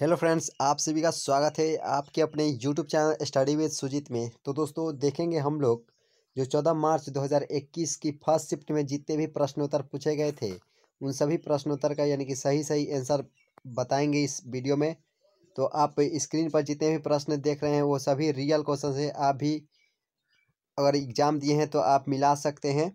hello friends आप सभी का स्वागत है आपके अपने YouTube channel study with Sujeet में तो दोस्तों देखेंगे हम लोग जो 14 मार्च 2021 की फर्स्ट शिफ्ट में जितने भी प्रश्नोत्तर पूछे गए थे उन सभी प्रश्नोत्तर का यानी कि सही सही आंसर बताएंगे इस वीडियो में तो आप स्क्रीन पर जितने भी प्रश्न देख रहे हैं वो सभी रियल क्वेश्चन है आप भी अगर एग्ज़ाम दिए हैं तो आप मिला सकते हैं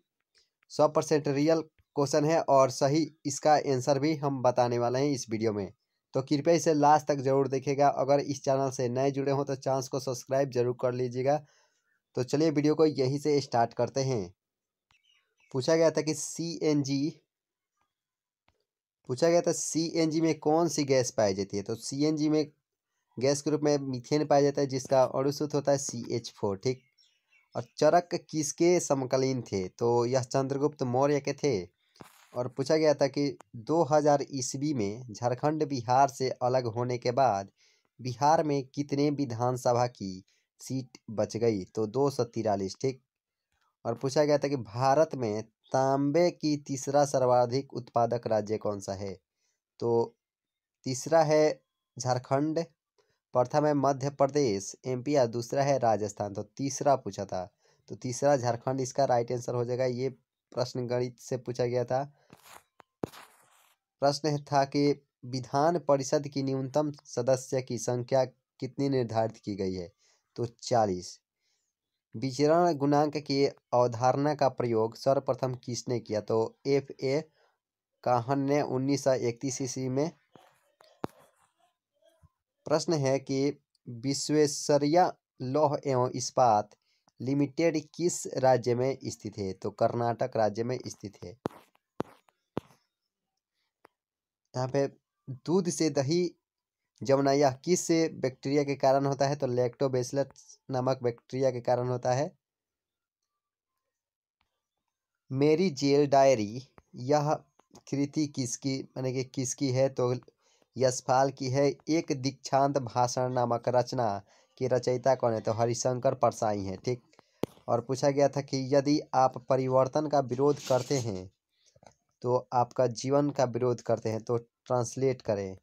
सौ रियल क्वेश्चन है और सही इसका आंसर भी हम बताने वाले हैं इस वीडियो में तो कृपया इसे लास्ट तक ज़रूर देखेगा अगर इस चैनल से नए जुड़े हों तो चांस को सब्सक्राइब जरूर कर लीजिएगा तो चलिए वीडियो को यहीं से स्टार्ट करते हैं पूछा गया था कि सी एन जी पूछा गया था सी एन जी में कौन सी गैस पाई जाती है तो सी एन जी में गैस के रूप में मिथेन पाया जाता है जिसका अड़ुसूत होता है सी एच फोर ठीक और चरक किसके समकालीन थे तो यह चंद्रगुप्त मौर्य के थे और पूछा गया था कि 2000 ईस्वी में झारखंड बिहार से अलग होने के बाद बिहार में कितने विधानसभा की सीट बच गई तो दो सौ तिरालीस ठीक और पूछा गया था कि भारत में तांबे की तीसरा सर्वाधिक उत्पादक राज्य कौन सा है तो तीसरा है झारखंड प्रथम है मध्य प्रदेश एमपी और दूसरा है राजस्थान तो तीसरा पूछा था तो तीसरा झारखंड इसका राइट आंसर हो जाएगा ये प्रश्न गणित से पूछा गया था प्रश्न था कि विधान परिषद की न्यूनतम सदस्य की संख्या कितनी निर्धारित की गई है तो चालीस विचरण गुणांक की अवधारणा का प्रयोग सर्वप्रथम किसने किया तो एफ ए काहन ने उन्नीस सौ इकतीस ईस्वी में प्रश्न है कि विश्वेश्वरिया लौह एवं इस्पात लिमिटेड किस राज्य में स्थित है तो कर्नाटक राज्य में स्थित है यहाँ पे दूध से दही जमना यह किस बैक्टीरिया के कारण होता है तो लैक्टोबेसिलस नामक बैक्टीरिया के कारण होता है मेरी जेल डायरी यह कृति किसकी माने कि किसकी है तो यशपाल की है एक दीक्षांत भाषण नामक रचना की रचयिता कौन है तो हरिशंकर परसाई है ठीक और पूछा गया था कि यदि आप परिवर्तन का विरोध करते हैं तो आपका जीवन का विरोध करते हैं तो ट्रांसलेट करें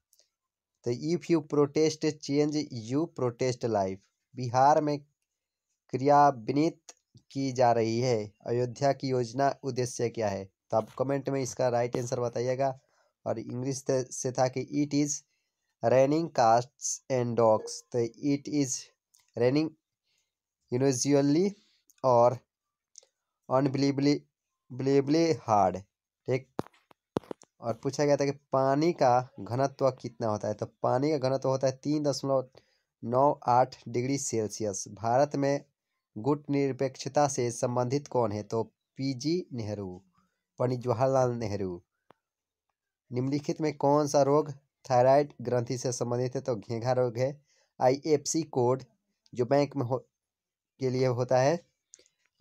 तो if you protest change you protest life Bihar में क्रियान्वित की जा रही है अयोध्या की योजना उद्देश्य क्या है तो आप कमेंट में इसका राइट आंसर बताइएगा और इंग्लिश से था कि it is raining cats and dogs तो इट इज़ रेनिंग यूनिजली और अनबिलीबली बिलीबली हार्ड ठीक और पूछा गया था कि पानी का घनत्व कितना होता है तो पानी का घनत्व होता है तीन दशमलव नौ आठ डिग्री सेल्सियस भारत में गुट निरपेक्षता से संबंधित कौन है तो पीजी नेहरू पंडित जवाहरलाल नेहरू निम्नलिखित में कौन सा रोग थायराइड ग्रंथि से संबंधित है तो घेघा रोग है आईएफसी कोड जो बैंक में हो के लिए होता है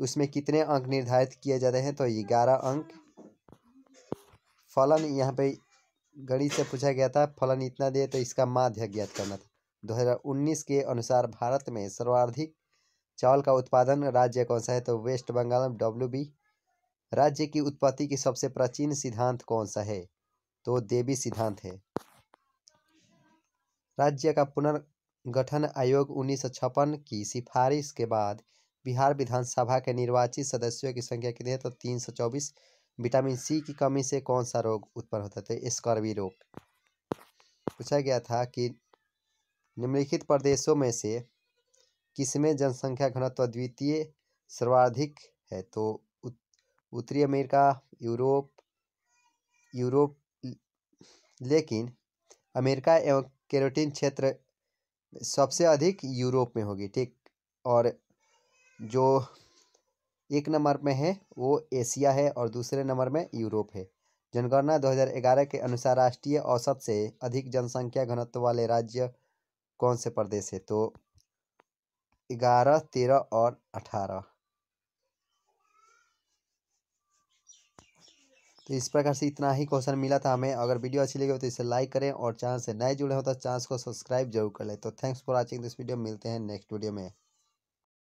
उसमें कितने अंक निर्धारित किए जाते हैं तो ग्यारह अंक फलन यहाँ पे गणित से पूछा गया था फलन इतना दे तो इसका माध्य ज्ञात करना था 2019 के अनुसार भारत में सर्वाधिक चावल का उत्पादन राज्य कौन सा है तो वेस्ट बंगाल में डब्ल्यू बी राज्य की उत्पत्ति की सबसे प्राचीन सिद्धांत कौन सा है तो देवी सिद्धांत है राज्य का पुनर्गठन आयोग उन्नीस की सिफारिश के बाद बिहार विधानसभा के निर्वाचित सदस्यों की संख्या कितनी है तो तीन सौ चौबीस विटामिन सी की कमी से कौन सा रोग उत्पन्न होता है तो स्कॉर्वी रोग पूछा गया था कि निम्नलिखित प्रदेशों में से किसमें जनसंख्या घनत्व द्वितीय सर्वाधिक है तो उत्तरी अमेरिका यूरोप यूरोप लेकिन अमेरिका एवं कैरोटीन क्षेत्र सबसे अधिक यूरोप में होगी ठीक और जो एक नंबर में है वो एशिया है और दूसरे नंबर में यूरोप है जनगणना 2011 के अनुसार राष्ट्रीय औसत से अधिक जनसंख्या घनत्व वाले राज्य कौन से प्रदेश है तो ग्यारह तेरह और अठारह तो इस प्रकार से इतना ही क्वेश्चन मिला था हमें अगर वीडियो अच्छी लगी हो तो इसे लाइक करें और चैनल से नए जुड़े हो तो चैनल को सब्सक्राइब जरूर कर लें तो thanks for watching this video मिलते हैं नेक्स्ट वीडियो में